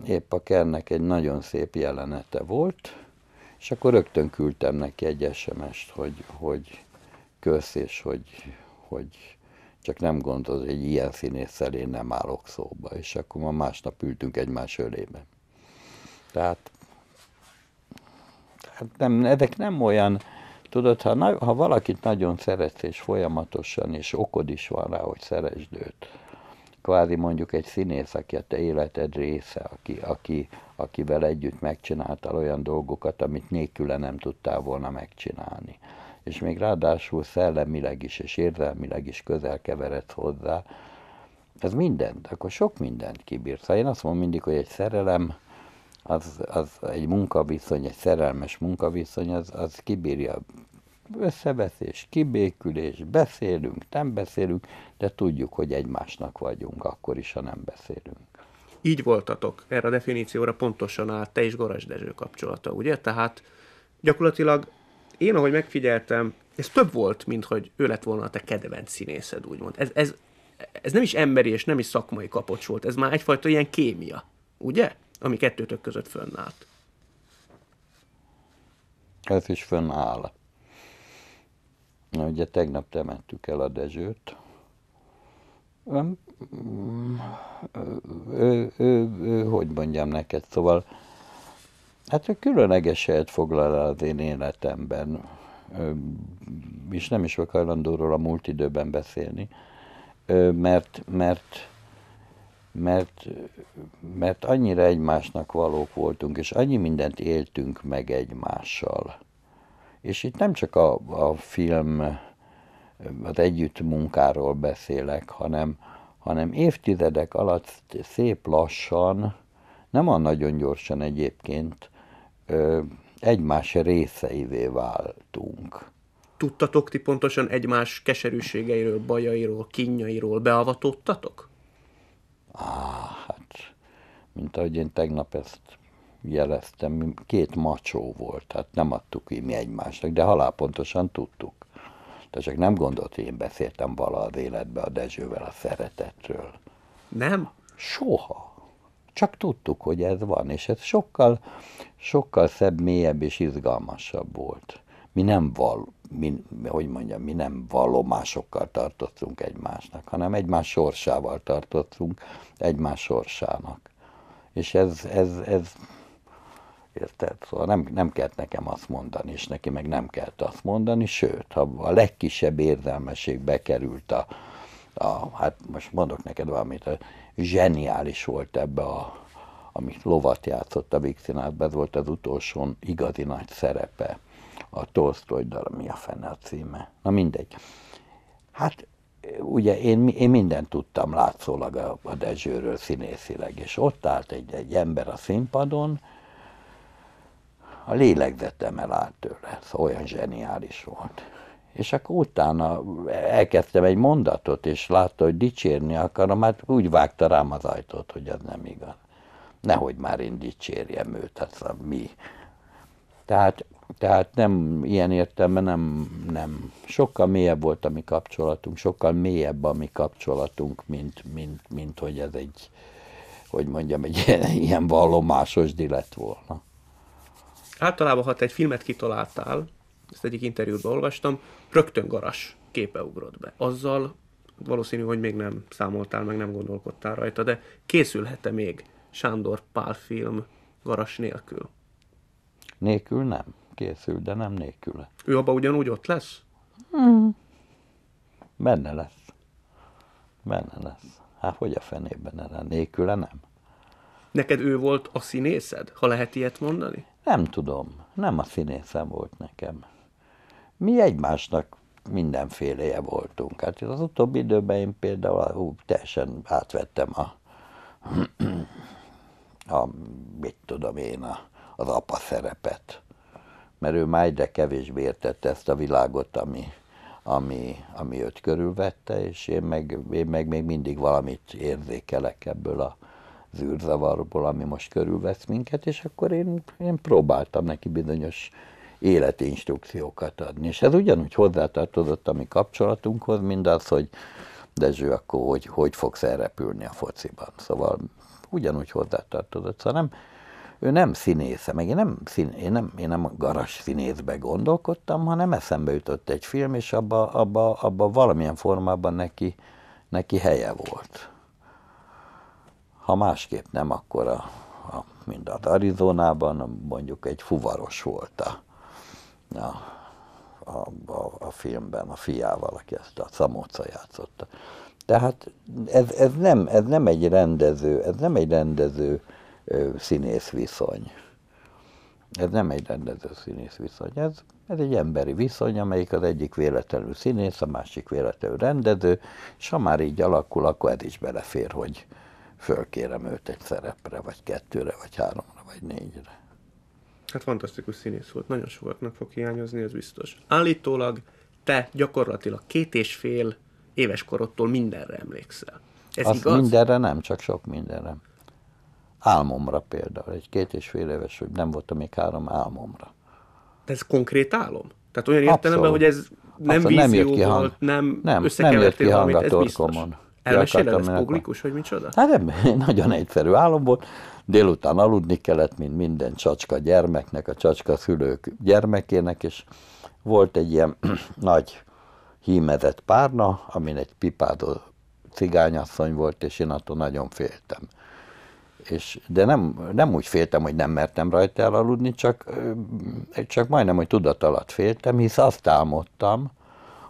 S2: épp a kernek egy nagyon szép jelenete volt, és akkor rögtön küldtem neki egy sms hogy, hogy kösz, és hogy, hogy csak nem gondolod, hogy ilyen színésszel én nem állok szóba, és akkor ma másnap ültünk egymás ölébe. Tehát, tehát nem, ezek nem olyan, Tudod, ha, ha valakit nagyon szeretsz, és folyamatosan, és okod is van rá, hogy szeresd őt, kvázi mondjuk egy színész, aki a te életed része, aki, aki, akivel együtt megcsináltál olyan dolgokat, amit nélküle nem tudtál volna megcsinálni. És még ráadásul szellemileg is és érzelmileg is közel keveredsz hozzá. Ez mindent, akkor sok mindent kibírsz. Én azt mondom mindig, hogy egy szerelem, az, az egy munkaviszony, egy szerelmes munkaviszony, az, az kibírja összeveszés, kibékülés, beszélünk, nem beszélünk, de tudjuk, hogy egymásnak vagyunk, akkor is, ha nem beszélünk. Így voltatok.
S1: Erre a definícióra pontosan áll te és Garas Dezső kapcsolata, ugye? Tehát gyakorlatilag én, ahogy megfigyeltem, ez több volt, mint hogy ő lett volna a te kedvenc színészed, úgymond. Ez, ez, ez nem is emberi és nem is szakmai kapocs volt, ez már egyfajta ilyen kémia, ugye? ami kettőtök között fönnállt.
S2: Ez hát is fönnáll. Na, ugye tegnap temettük el a Dezsőt. Ő, ő, ő, ő, hogy mondjam neked, szóval, hát ő különleges helyet foglal el az én életemben, és nem is vagyok hajlandó róla múlt időben beszélni, mert, mert mert, mert annyira egymásnak valók voltunk, és annyi mindent éltünk meg egymással. És itt nem csak a, a film, az együtt munkáról beszélek, hanem, hanem évtizedek alatt szép lassan, nem a nagyon gyorsan egyébként, egymás részeivé váltunk. Tudtatok ti pontosan egymás
S1: keserűségeiről, bajairól, kinyairól, beavatottatok? Á,
S2: hát, mint ahogy én tegnap ezt jeleztem, két macsó volt, hát nem adtuk ki mi egymásnak, de halálpontosan tudtuk. Te csak nem gondolt, hogy én beszéltem vala az életbe a Dezsővel a szeretetről. Nem? Soha. Csak tudtuk, hogy ez van, és ez sokkal, sokkal szebb, mélyebb és izgalmasabb volt. Mi nem val mi, hogy mondjam, mi nem vallomásokkal tartottunk egymásnak, hanem egymás sorsával tartottunk, egymás sorsának. És ez, ez, ez érted? Szóval nem, nem kellett nekem azt mondani, és neki meg nem kellett azt mondani, sőt, ha a legkisebb érzelmeség bekerült a, a hát most mondok neked valamit, a zseniális volt ebbe a, amit lovat játszott a Vixinát, ez volt az utolsó igazi nagy szerepe a Tolstoy darab, mi a fene a címe. Na mindegy. Hát ugye én, én mindent tudtam látszólag a, a Dezsőről színészileg, és ott állt egy, egy ember a színpadon, a lélegzetem elállt tőle, szóval olyan zseniális volt. És akkor utána elkezdtem egy mondatot, és látta, hogy dicsérni akarom, hát úgy vágta rám az ajtót, hogy az nem igaz. Nehogy már én dicsérjem őt, hát szóval mi. Tehát tehát nem ilyen értelme, nem, nem. Sokkal mélyebb volt a mi kapcsolatunk, sokkal mélyebb a mi kapcsolatunk, mint, mint, mint hogy ez egy, hogy mondjam, egy ilyen, *laughs* ilyen vallomásos dilett volna.
S1: Általában, ha te egy filmet kitaláltál, ezt egyik interjúban olvastam, rögtön garas képe ugrott be. Azzal valószínű, hogy még nem számoltál, meg nem gondolkodtál rajta, de készülhet-e még Sándor Pál film garas nélkül?
S2: Nélkül nem készül, de nem nélküle. Ő abban ugyanúgy ott lesz? Mm. Benne lesz. Benne lesz. Hát hogy a fenében ne nélküle nem.
S1: Neked ő volt a színészed, ha lehet ilyet mondani?
S2: Nem tudom, nem a színészem volt nekem. Mi egymásnak mindenféleje voltunk. Hát az utóbbi időben én például hú, teljesen átvettem a, *clears throat* a, mit tudom én, a, az apa szerepet mert ő már egyre kevésbé értette ezt a világot, ami, ami, ami őt körülvette, és én meg, én meg még mindig valamit érzékelek ebből a az űrzavarból, ami most körülvesz minket, és akkor én, én próbáltam neki bizonyos életi instrukciókat adni. És ez ugyanúgy hozzátartozott a mi kapcsolatunkhoz, az, hogy Dezső, akkor hogy, hogy fogsz elrepülni a fociban. Szóval ugyanúgy hozzátartozott. Szóval nem, ő nem színésze, meg én nem, szín, én nem, én nem garas színészbe gondolkodtam, hanem eszembe jutott egy film, és abba, abba, abba valamilyen formában neki, neki helye volt. Ha másképp nem, akkor a, a, mind az Arizonában mondjuk egy fuvaros volt a, a, a, a, a filmben, a fiával, aki ezt a szamóca játszotta. Tehát ez, ez, nem, ez nem egy rendező, ez nem egy rendező színész viszony. Ez nem egy rendező színész viszony, ez, ez egy emberi viszony, amelyik az egyik véletlenül színész, a másik véletlenül rendező, és ha már így alakul, akkor ez is belefér, hogy fölkérem őt egy szerepre, vagy kettőre, vagy háromra, vagy négyre. Hát fantasztikus színész volt, nagyon sokaknak fog hiányozni, ez biztos.
S1: Állítólag te gyakorlatilag két és fél éves korodtól mindenre emlékszel. Ez Azt igaz?
S2: mindenre nem, csak sok mindenre álmomra például. Egy két és fél éves, hogy nem voltam még három álmomra.
S1: De ez konkrét álom? Tehát olyan Abszolút. értelemben, hogy ez nem Abszolút, nem jött ki hang... volt, nem, nem összekevertél nem valamit, ez biztos. Elmeséled, ez publikus, hogy micsoda?
S2: Hát nem, *laughs* nagyon egyszerű álom volt. Délután aludni kellett, mint minden csacska gyermeknek, a csacska szülők gyermekének, és volt egy ilyen *clears throat* nagy hímezett párna, amin egy pipádó cigányasszony volt, és én attól nagyon féltem és, de nem, nem úgy féltem, hogy nem mertem rajta elaludni, csak, csak majdnem, hogy tudat alatt féltem, hisz azt álmodtam,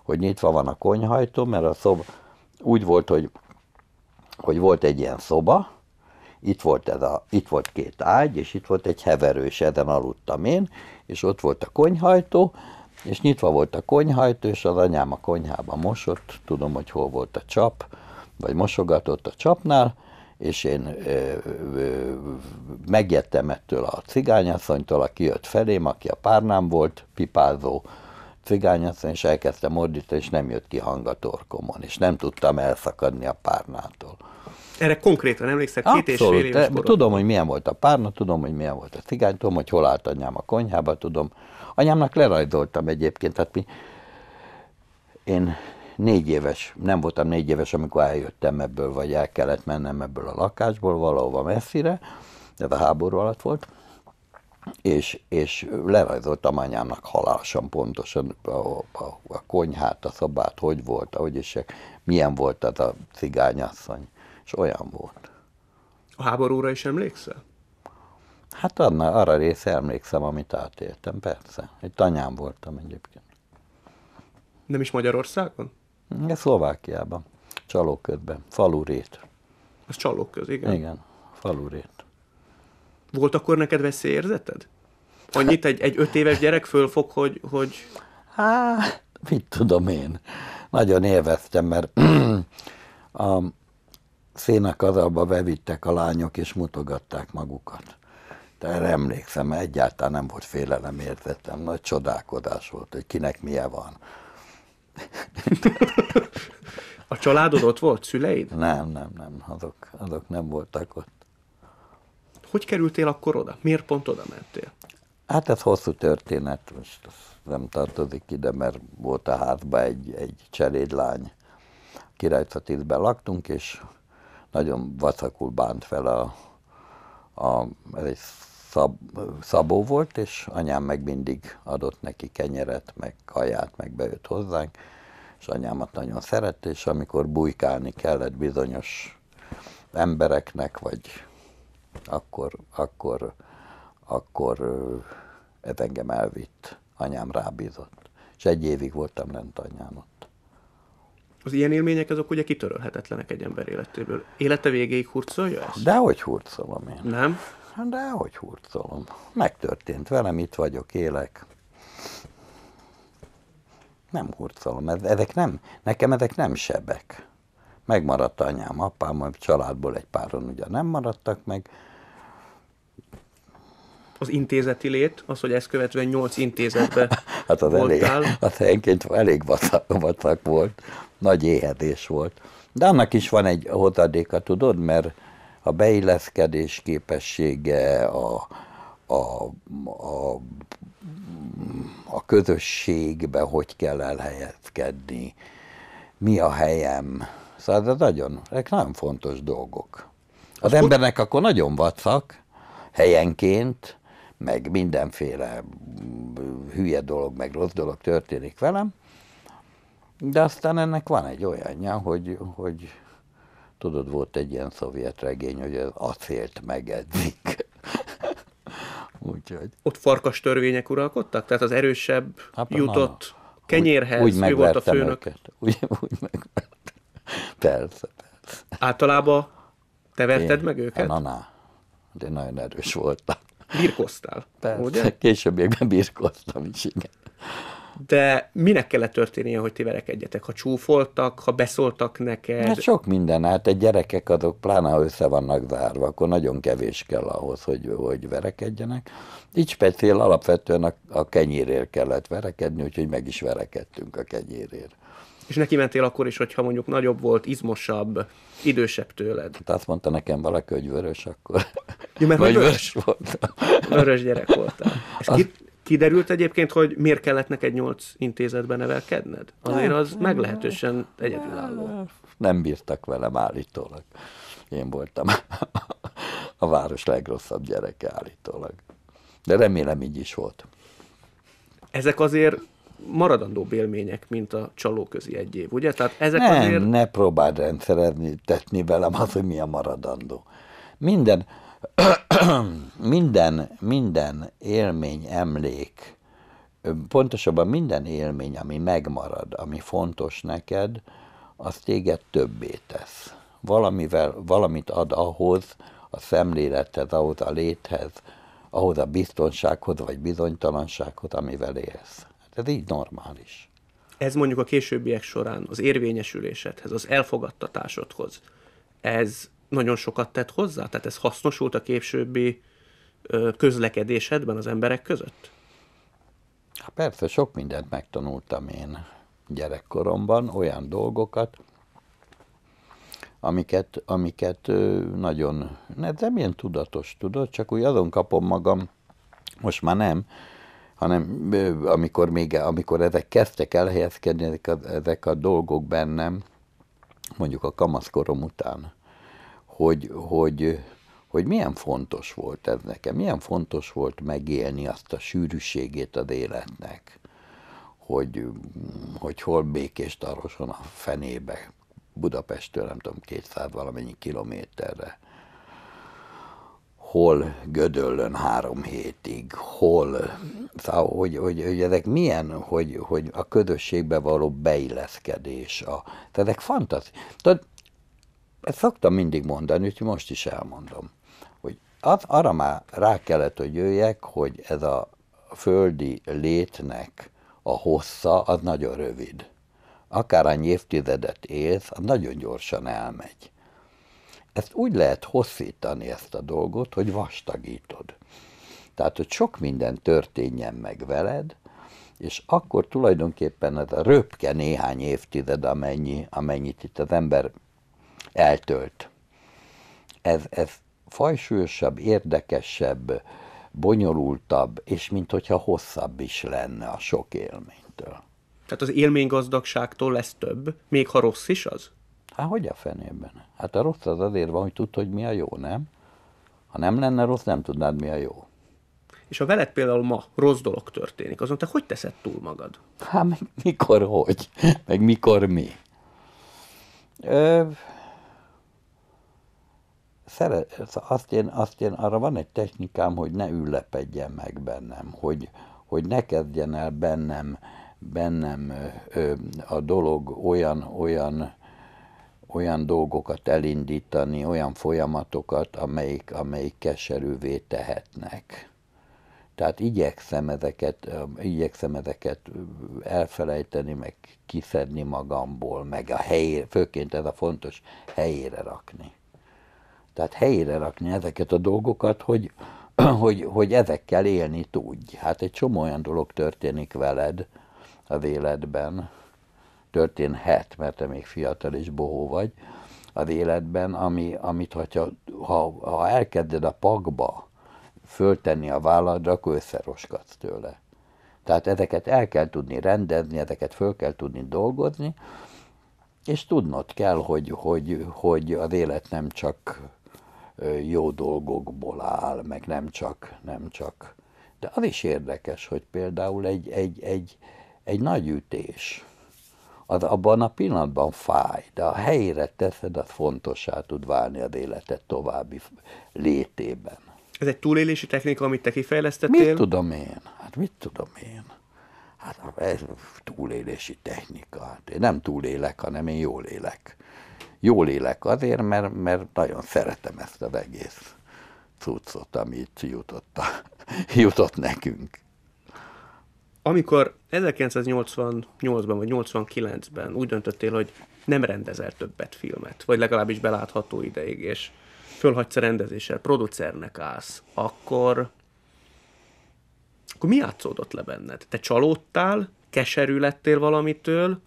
S2: hogy nyitva van a konyhajtó, mert a szoba úgy volt, hogy, hogy volt egy ilyen szoba, itt volt, ez a, itt volt két ágy, és itt volt egy heverő, és ezen aludtam én, és ott volt a konyhajtó, és nyitva volt a konyhajtó, és az anyám a konyhába mosott, tudom, hogy hol volt a csap, vagy mosogatott a csapnál, és én ö, ö, megjettem ettől a cigányasszonytól, aki jött felém, aki a párnám volt, pipázó cigányasszony, és elkezdtem ordítani, és nem jött ki hang a torkomon, és nem tudtam elszakadni a párnától.
S1: Erre konkrétan emlékszel, két Abszolút, és fél éves Tudom,
S2: hogy milyen volt a párna, tudom, hogy milyen volt a cigány, tudom, hogy hol állt anyám a konyhába, tudom. Anyámnak lerajzoltam egyébként, tehát mi, én négy éves, nem voltam négy éves, amikor eljöttem ebből, vagy el kellett mennem ebből a lakásból valahova messzire, de a háború alatt volt, és, és lerajzoltam anyámnak halálosan pontosan a, a, a konyhát, a szobát, hogy volt, ahogy is, milyen volt az a cigányasszony, és olyan volt.
S1: A háborúra is emlékszel?
S2: Hát anna, arra része emlékszem, amit átéltem, persze. Egy tanyám voltam egyébként.
S1: Nem is Magyarországon?
S2: Igen, Szlovákiában, Csalóködben, falurét. Az Csalóköz, igen? Igen,
S1: falurét. Volt akkor neked veszélyérzeted? Annyit egy, egy öt éves gyerek fölfog, hogy... hogy...
S2: Há, mit tudom én. Nagyon élveztem, mert *clears throat* a az abba bevittek a lányok, és mutogatták magukat. De erre emlékszem, egyáltalán nem volt félelem érzetem. nagy csodálkodás volt, hogy kinek milyen van. A családod ott volt? Szüleid? Nem, nem, nem. Azok, azok nem voltak ott.
S1: Hogy kerültél akkor oda? Miért pont oda
S2: mentél? Hát ez hosszú történet, most nem tartozik ide, mert volt a házban egy, egy cselédlány. Királyfatízben laktunk, és nagyon vacakul bánt fel a, a ez egy szab, szabó volt, és anyám meg mindig adott neki kenyeret, meg kaját, meg bejött hozzánk, és anyámat nagyon szerette, és amikor bujkálni kellett bizonyos embereknek, vagy akkor, akkor, akkor ez engem elvitt, anyám rábízott. És egy évig voltam lent anyám ott.
S1: Az ilyen élmények azok ugye kitörölhetetlenek egy ember életéből. Élete végéig hurcolja ezt?
S2: Dehogy hurcolom én. Nem? De hogy hurcolom? Megtörtént velem, itt vagyok, élek. Nem hurcolom, ezek nem, nekem ezek nem sebek. Megmaradt anyám, apám, a családból egy páron ugye nem maradtak meg.
S1: Az intézeti lét, az, hogy ezt követően nyolc
S2: intézetbe *laughs* Hát az voltál. elég, az helyenként elég vatak volt, nagy éhedés volt. De annak is van egy hozadéka, tudod, mert a beilleszkedés képessége, a, a, a, a közösségbe hogy kell elhelyezkedni, mi a helyem. Szóval ez nagyon, ezek nagyon fontos dolgok. Az Azt embernek akkor nagyon vacak, helyenként, meg mindenféle hülye dolog, meg rossz dolog történik velem, de aztán ennek van egy olyanja, hogy, hogy Tudod, volt egy ilyen szovjet regény, hogy az acélt megedzik. *laughs* Úgyhogy. Ott farkas törvények uralkodtak?
S1: Tehát az erősebb hát, jutott na, kenyérhez? Úgy, úgy ő volt a főnök? Őket.
S2: *laughs* Úgy, úgy megvertem. Persze, persze.
S1: Általában te verted Én, meg őket? Na, na.
S2: De nagyon erős voltam.
S1: Birkoztál? Persze, ugye?
S2: későbbiekben birkoztam is, igen
S1: de minek kellett történnie, hogy ti verekedjetek? Ha csúfoltak, ha beszóltak neked? Hát
S2: sok minden, hát egy gyerekek azok pláne, ha össze vannak zárva, akkor nagyon kevés kell ahhoz, hogy, hogy verekedjenek. Így speciál alapvetően a, a kenyérért kellett verekedni, úgyhogy meg is verekedtünk a kenyérért.
S1: És neki mentél akkor is, hogyha mondjuk nagyobb volt, izmosabb, idősebb tőled. Hát
S2: azt mondta nekem valaki, hogy vörös akkor. Ja, mert Vagy vörös, vörös volt. Vörös gyerek voltál.
S1: És Kiderült egyébként, hogy miért kellett neked nyolc intézetben nevelkedned? Azért az meglehetősen egyedülálló.
S2: Nem bírtak velem állítólag. Én voltam *laughs* a város legrosszabb gyereke állítólag. De remélem így is volt.
S1: Ezek azért maradandó élmények, mint a csalóközi egy év, ugye? Tehát ezek nem, azért...
S2: ne próbáld rendszeretni tetni velem az, hogy mi a maradandó. Minden, *coughs* minden, minden élmény, emlék, pontosabban minden élmény, ami megmarad, ami fontos neked, az téged többé tesz. Valamivel, valamit ad ahhoz, a szemlélethez, ahhoz a léthez, ahhoz a biztonsághoz vagy bizonytalansághoz, amivel élsz. Hát ez így normális.
S1: Ez mondjuk a későbbiek során az érvényesülésedhez, az elfogadtatásodhoz, ez nagyon sokat tett hozzá? Tehát ez hasznosult a későbbi közlekedésedben az emberek között?
S2: Hát persze, sok mindent megtanultam én gyerekkoromban, olyan dolgokat, amiket, amiket nagyon, hát nem ilyen tudatos, tudod, csak úgy azon kapom magam, most már nem, hanem amikor, még, amikor ezek kezdtek elhelyezkedni, ezek a, ezek a dolgok bennem, mondjuk a kamaszkorom után, hogy, hogy, hogy milyen fontos volt ez nekem, milyen fontos volt megélni azt a sűrűségét az életnek, hogy, hogy hol békés taroson a fenébe, Budapesttől nem tudom, 200 valamennyi kilométerre, hol Gödöllön három hétig, hol, szóval, hogy, hogy, hogy ezek milyen, hogy, hogy a közösségbe való beilleszkedés, a, tehát ezek fantasztikus ezt szoktam mindig mondani, úgyhogy most is elmondom, hogy az, arra már rá kellett, hogy jöjjek, hogy ez a földi létnek a hossza az nagyon rövid. Akár a évtizedet élsz, az nagyon gyorsan elmegy. Ezt úgy lehet hosszítani ezt a dolgot, hogy vastagítod. Tehát, hogy sok minden történjen meg veled, és akkor tulajdonképpen ez a röpke néhány évtized, amennyi, amennyit itt az ember eltölt. Ez, ez fajsúlyosabb, érdekesebb, bonyolultabb, és mint hogyha hosszabb is lenne a sok élménytől.
S1: Tehát az élménygazdagságtól lesz több,
S2: még ha rossz is az? Hát hogy a fenében? Hát a rossz az azért van, hogy tud, hogy mi a jó, nem? Ha nem lenne rossz, nem tudnád, mi a jó. És ha veled például ma rossz dolog történik, azon te hogy teszed túl magad? Hát meg mikor hogy? Meg mikor mi? Ö, szeret, szóval azt, én, azt én, arra van egy technikám, hogy ne üllepedjen meg bennem, hogy, hogy ne kezdjen el bennem, bennem ö, a dolog olyan, olyan, olyan dolgokat elindítani, olyan folyamatokat, amelyik, amelyik keserűvé tehetnek. Tehát igyekszem ezeket, igyekszem ezeket elfelejteni, meg kiszedni magamból, meg a helyére, főként ez a fontos, helyére rakni. Tehát helyére rakni ezeket a dolgokat, hogy, *clears throat* hogy, hogy ezekkel élni tudj. Hát egy csomó olyan dolog történik veled az életben, történhet, mert te még fiatal és bohó vagy, az életben, ami, amit hogyha, ha, ha elkezded a pakba föltenni a válladra, akkor összeroskadsz tőle. Tehát ezeket el kell tudni rendezni, ezeket föl kell tudni dolgozni, és tudnod kell, hogy, hogy, hogy az élet nem csak jó dolgokból áll, meg nem csak, nem csak. De az is érdekes, hogy például egy, egy, egy, egy nagy ütés, az abban a pillanatban fáj, de a helyére teszed, az fontossá tud válni az életed további létében.
S1: Ez egy túlélési technika, amit te kifejlesztettél? Mit
S2: tudom én? Hát mit tudom én? Hát ez túlélési technika. Hát én nem túlélek, hanem én jól élek jól élek azért, mert, mert nagyon szeretem ezt az egész cuccot, amit jutott, a, *laughs* jutott nekünk.
S1: Amikor 1988-ban vagy 89-ben úgy döntöttél, hogy nem rendezel többet filmet, vagy legalábbis belátható ideig, és fölhagysz a rendezéssel, producernek állsz, akkor, akkor mi átszódott le benned? Te csalódtál, keserű lettél valamitől,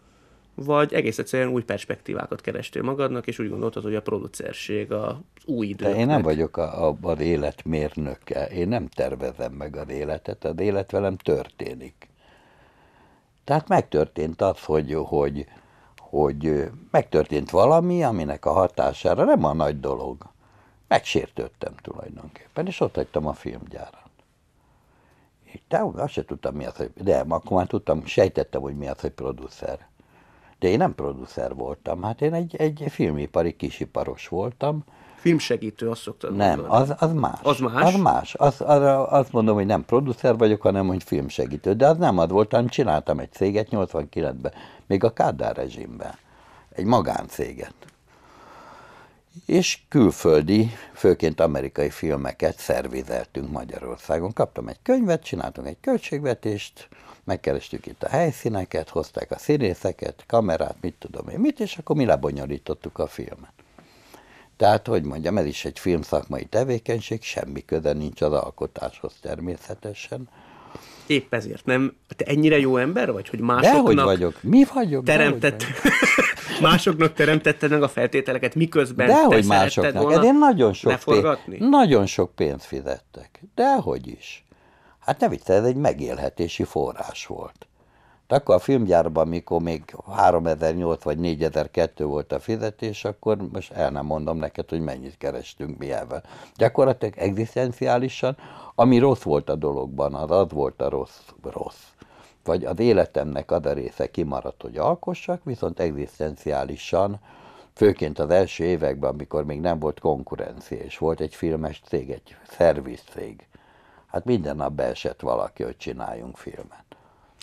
S1: vagy egész egyszerűen új
S2: perspektívákat kerestél
S1: magadnak, és úgy gondoltad, hogy a producerség az
S2: új idő. Én nem vagyok a, a, a élet mérnöke, én nem tervezem meg az életet, az élet velem történik. Tehát megtörtént az, hogy, hogy, hogy megtörtént valami, aminek a hatására nem a nagy dolog. Megsértődtem tulajdonképpen, és ott hagytam a filmgyárat. De azt se tudtam mi az, hogy... De, akkor már tudtam, sejtettem, hogy mi az, hogy producer de én nem producer voltam, hát én egy, egy filmipari kisiparos voltam. Filmsegítő, azt szoktad Nem, az, az más. Az más? Az más. Az, az, azt mondom, hogy nem producer vagyok, hanem hogy filmsegítő. De az nem az volt, hanem csináltam egy céget 89-ben, még a Kádár rezsimben. Egy magáncéget. És külföldi, főként amerikai filmeket szervizeltünk Magyarországon. Kaptam egy könyvet, csináltunk egy költségvetést, megkerestük itt a helyszíneket, hozták a színészeket, kamerát, mit tudom én mit, és akkor mi lebonyolítottuk a filmet. Tehát, hogy mondjam, ez is egy filmszakmai tevékenység, semmi köze nincs az alkotáshoz természetesen.
S1: Épp ezért nem. Te ennyire jó ember vagy, hogy másoknak... Dehogy vagyok. Mi vagyok? Teremtett... Vagyok. *laughs* másoknak teremtetted meg a feltételeket, miközben Dehogy te másoknak. Volna Edén nagyon sok, pénz,
S2: nagyon sok pénzt fizettek. Dehogy is. Hát ne vitte, ez egy megélhetési forrás volt. De akkor a filmgyárban, amikor még 3008 vagy 4002 volt a fizetés, akkor most el nem mondom neked, hogy mennyit kerestünk mi ebben. Gyakorlatilag egzisztenciálisan, ami rossz volt a dologban, az az volt a rossz, rossz. Vagy az életemnek az a része kimaradt, hogy alkossak, viszont egzisztenciálisan főként az első években, amikor még nem volt konkurencia, és volt egy filmes cég, egy cég, Hát minden nap beesett valaki, hogy csináljunk filmet.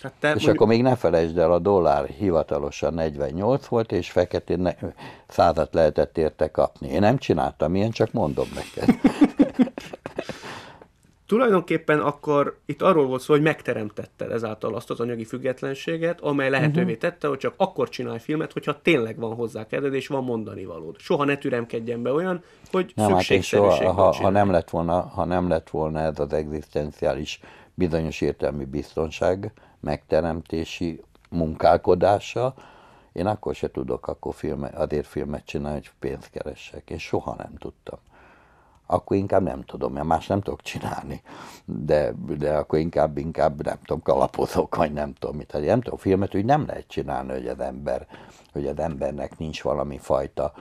S2: Hát te és mondjuk... akkor még ne felejtsd el, a dollár hivatalosan 48 volt, és feketén ne... százat lehetett érte kapni. Én nem csináltam ilyen, csak mondom neked. *laughs*
S1: Tulajdonképpen akkor itt arról volt szó, hogy megteremtetted ezáltal azt az anyagi függetlenséget, amely lehetővé mhm. tette, hogy csak akkor csinálj filmet, hogyha tényleg van hozzá kedved és van mondani valód. Soha ne türemkedjen be olyan, hogy nem, hát soha, ha, ha,
S2: nem lett volna, ha nem lett volna ez az egzisztenciális bizonyos értelmi biztonság megteremtési munkálkodása, én akkor se tudok akkor filme, azért filmet csinálni, hogy pénzt keressek. Én soha nem tudtam akkor inkább nem tudom, mert más nem tudok csinálni. De, de akkor inkább, inkább nem tudom, kalapozok, vagy nem tudom mit. Hát nem tudom, filmet úgy nem lehet csinálni, hogy az ember, hogy az embernek nincs valami fajta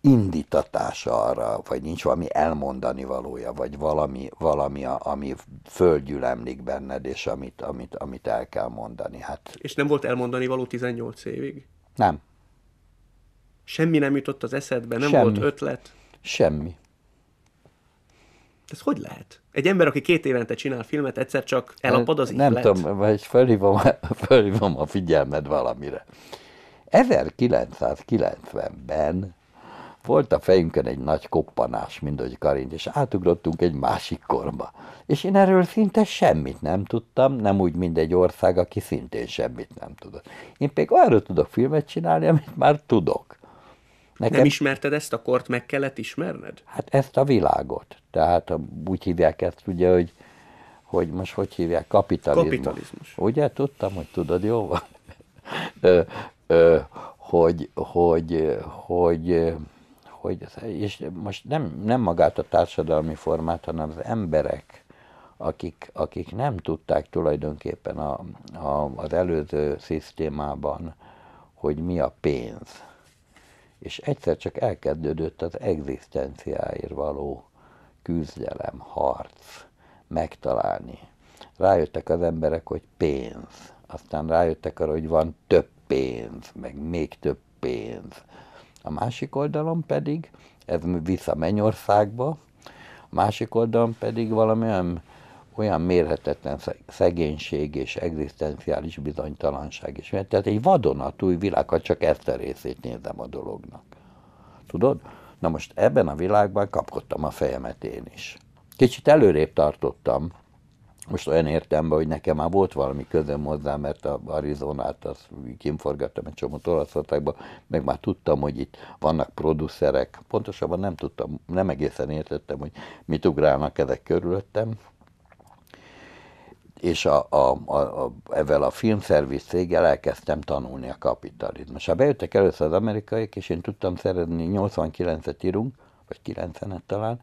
S2: indítatása arra, vagy nincs valami elmondani valója, vagy valami, valami ami emlik benned, és amit, amit, amit el kell mondani. Hát... És nem
S1: volt elmondani való 18 évig? Nem. Semmi nem jutott az eszedbe, nem Semmi. volt ötlet?
S2: Semmi. Ez hogy lehet?
S1: Egy ember, aki két évente csinál filmet, egyszer csak elapad az Nem ihlet.
S2: tudom, vagy felhívom, *laughs* felhívom a figyelmed valamire. 1990-ben volt a fejünkön egy nagy koppanás, hogy karincs, és átugrottunk egy másik korba. És én erről szinte semmit nem tudtam, nem úgy, mint egy ország, aki szintén semmit nem tudott. Én pedig arról tudok filmet csinálni, amit már tudok. Nekem, nem
S1: ismerted ezt a kort, meg kellett ismerned?
S2: Hát ezt a világot. Tehát úgy hívják ezt ugye, hogy, hogy most hogy hívják, kapitalizmus. kapitalizmus. Ugye tudtam, hogy tudod, jó van. *laughs* ö, ö, hogy, hogy, hogy, hogy, és most nem, nem magát a társadalmi formát, hanem az emberek, akik, akik nem tudták tulajdonképpen a, a, az előző szisztémában, hogy mi a pénz és egyszer csak elkezdődött az egzisztenciáért való küzdelem, harc, megtalálni. Rájöttek az emberek, hogy pénz, aztán rájöttek arra, hogy van több pénz, meg még több pénz. A másik oldalon pedig, ez vissza Mennyországba, a másik oldalon pedig valamilyen olyan mérhetetlen szegénység és egzisztenciális bizonytalanság is. Tehát egy vadonatúj világ, ha csak ezt a részét nézem a dolognak. Tudod? Na most ebben a világban kapkodtam a fejemet én is. Kicsit előrébb tartottam, most olyan értemben, hogy nekem már volt valami közöm hozzá, mert a Arizonát azt kimforgattam egy csomó Olaszországba, meg már tudtam, hogy itt vannak producerek. Pontosabban nem tudtam, nem egészen értettem, hogy mit ugrálnak ezek körülöttem, és a, a, a, a, evel a filmszerviz céggel elkezdtem tanulni a kapitalizmus. Ha bejöttek először az amerikaiak, és én tudtam szeretni, 89-et írunk, vagy 90-et talán,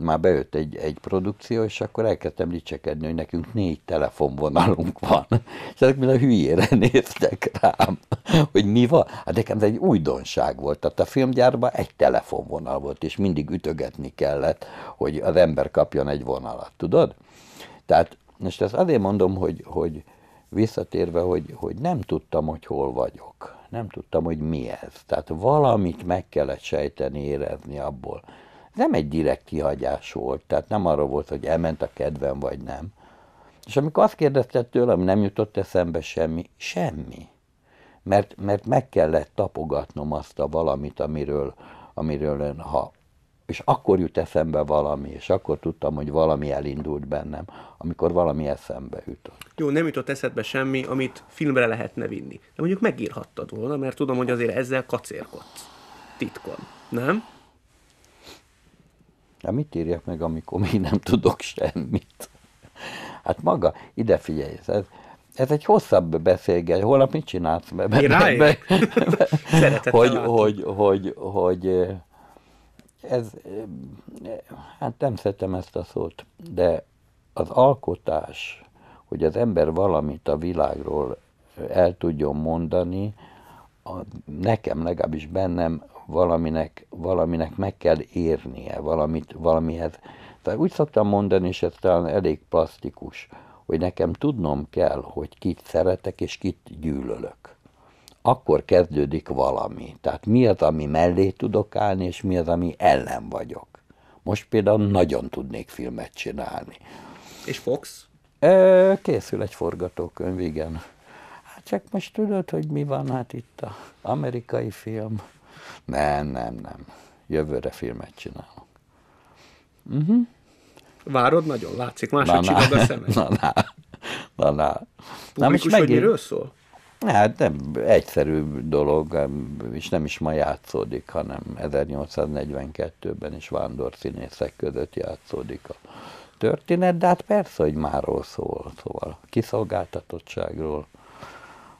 S2: már bejött egy, egy produkció, és akkor elkezdtem dicsekedni, hogy nekünk négy telefonvonalunk van. És ezek mind a hülyére *laughs* néztek rám, hogy mi van. Hát nekem ez egy újdonság volt. Tehát a filmgyárban egy telefonvonal volt, és mindig ütögetni kellett, hogy az ember kapjon egy vonalat, tudod? Tehát és ezt azért mondom, hogy, hogy visszatérve, hogy, hogy nem tudtam, hogy hol vagyok. Nem tudtam, hogy mi ez. Tehát valamit meg kellett sejteni, érezni abból. Nem egy direkt kihagyás volt, tehát nem arra volt, hogy elment a kedvem, vagy nem. És amikor azt kérdezted tőlem, nem jutott eszembe semmi, semmi. Mert, mert meg kellett tapogatnom azt a valamit, amiről, amiről ön, ha és akkor jut eszembe valami, és akkor tudtam, hogy valami elindult bennem, amikor valami eszembe jutott.
S1: Jó, nem jutott eszedbe semmi, amit filmre lehetne vinni. De mondjuk megírhattad volna, mert tudom, hogy azért ezzel kacérkodsz. Titkon.
S2: Nem? De mit írjak meg, amikor még nem tudok semmit? Hát maga, ide figyelj, ez, ez egy hosszabb beszélgetés. Holnap mit csinálsz? Be, be, be, be, hogy, hogy, hogy, hogy, hogy ez, hát nem szeretem ezt a szót, de az alkotás, hogy az ember valamit a világról el tudjon mondani, a, nekem legalábbis bennem valaminek, valaminek meg kell érnie, valamit, valamihez. Tehát úgy szoktam mondani, és ez talán elég plastikus, hogy nekem tudnom kell, hogy kit szeretek és kit gyűlölök akkor kezdődik valami. Tehát mi az, ami mellé tudok állni, és mi az, ami ellen vagyok. Most például nagyon tudnék filmet csinálni. És Fox? Készül egy forgatókönyv, igen. Hát csak most tudod, hogy mi van hát itt a amerikai film. Nem, nem, nem. Jövőre filmet csinálok. Uh-huh.
S1: Várod nagyon, látszik, máshogy csinálod a szemed. *laughs* Na, na,
S2: na, na. Publikus, na, most megint... hogy miről szól? Hát nem egyszerű dolog, és nem is ma játszódik, hanem 1842-ben is vándor színészek között játszódik a történet, de hát persze, hogy máról szól, szóval a kiszolgáltatottságról,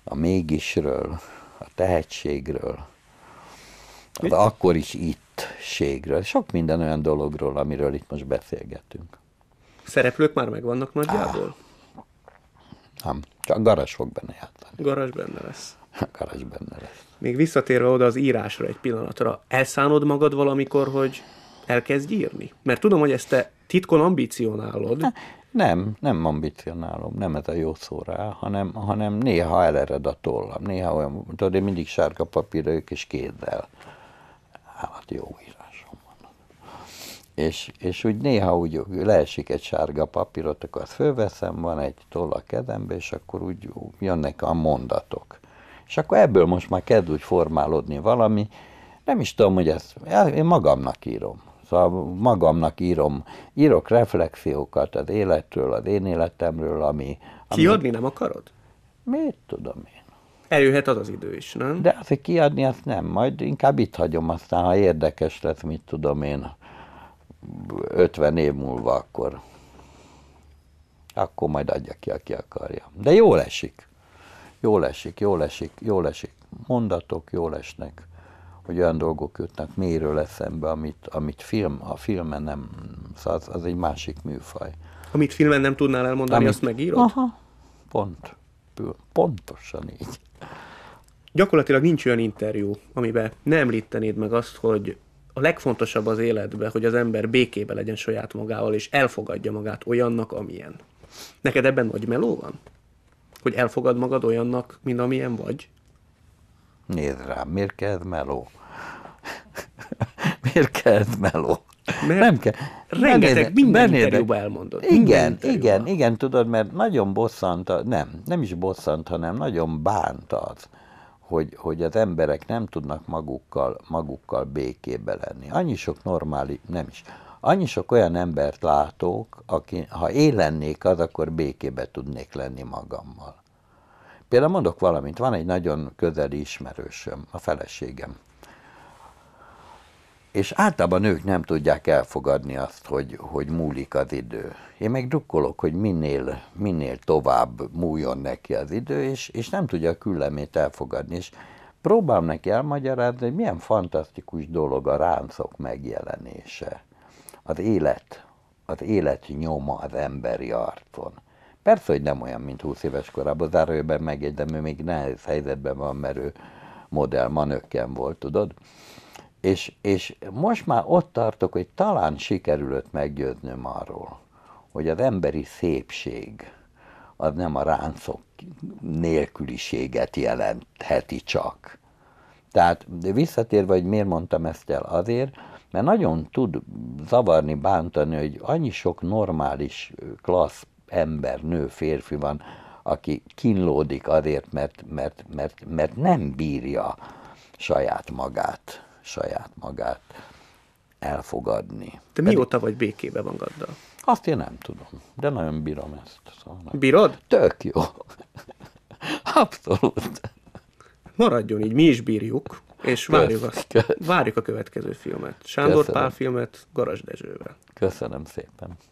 S2: a mégisről, a tehetségről, az akkor is ittségről, sok minden olyan dologról, amiről itt most beszélgetünk.
S1: Szereplők már megvannak nagyjából?
S2: Ah. Nem, csak garas fog benne
S1: játszani. Garas benne lesz.
S2: *laughs* garas benne lesz. Még
S1: visszatérve oda az írásra egy pillanatra, elszánod magad valamikor, hogy elkezd írni?
S2: Mert tudom, hogy ezt te titkon ambicionálod. Ha, hát, nem, nem ambicionálom, nem ez a jó szó rá, hanem, hanem néha elered a tollam, néha olyan, tudod, én mindig sárga papírra és kézzel. Hát jó írás és, és úgy néha úgy leesik egy sárga papírot, akkor azt fölveszem, van egy toll a kedembe, és akkor úgy jönnek a mondatok. És akkor ebből most már kezd úgy formálódni valami, nem is tudom, hogy ezt, én magamnak írom. Szóval magamnak írom, írok reflexiókat az életről, az én életemről, ami... ami... Kiadni nem akarod? Miért tudom én. Eljöhet az az idő is, nem? De azt, hogy kiadni, azt nem. Majd inkább itt hagyom, aztán ha érdekes lesz, mit tudom én, 50 év múlva akkor, akkor majd adja ki, aki akarja. De jól esik. Jól esik, jól esik, jól esik. Mondatok jól esnek, hogy olyan dolgok jutnak méről eszembe, amit, amit film, a filmen nem, szóval az, az egy másik műfaj.
S1: Amit filmen nem tudnál elmondani, amit, azt megírod? Aha,
S2: pont. Pontosan így. Gyakorlatilag nincs olyan interjú,
S1: amiben nem említenéd meg azt, hogy a legfontosabb az életben, hogy az ember békébe legyen saját magával, és elfogadja magát olyannak, amilyen. Neked ebben nagy meló van? Hogy elfogad magad olyannak, mint amilyen vagy?
S2: Nézd rám, miért kell meló? *laughs* miért kell meló? Mert nem kell. Rengeteg minden interjúban elmondod. Igen, minden igen, igen, tudod, mert nagyon bosszant, nem, nem is bosszant, hanem nagyon bántad. az, hogy, hogy az emberek nem tudnak magukkal, magukkal békébe lenni. Annyi sok normális, nem is. Annyi sok olyan embert látok, aki, ha én lennék az, akkor békébe tudnék lenni magammal. Például mondok valamint van egy nagyon közeli ismerősöm, a feleségem. És általában nők nem tudják elfogadni azt, hogy, hogy múlik az idő. Én meg drukkolok, hogy minél, minél tovább múljon neki az idő, és, és nem tudja a küllemét elfogadni. És próbálom neki elmagyarázni, hogy milyen fantasztikus dolog a ráncok megjelenése. Az élet, az élet nyoma az emberi arcon. Persze, hogy nem olyan, mint 20 éves korában, zárójelben megjegyzem, ő még nehéz helyzetben van, mert ő modell manökken volt, tudod? És, és most már ott tartok, hogy talán sikerült meggyőznöm arról, hogy az emberi szépség az nem a ráncok nélküliséget jelentheti csak. Tehát visszatérve, hogy miért mondtam ezt el, azért, mert nagyon tud zavarni, bántani, hogy annyi sok normális, klassz ember, nő, férfi van, aki kínlódik azért, mert, mert, mert, mert nem bírja saját magát saját magát elfogadni. Te mióta vagy békébe magaddal? Azt én nem tudom, de nagyon bírom ezt. Szóval nem. Bírod? Tök jó. *laughs* Abszolút. Maradjon így, mi is bírjuk,
S1: és várjuk, azt, várjuk a következő filmet. Sándor Köszönöm. Pál filmet Garas Dezsővel. Köszönöm szépen.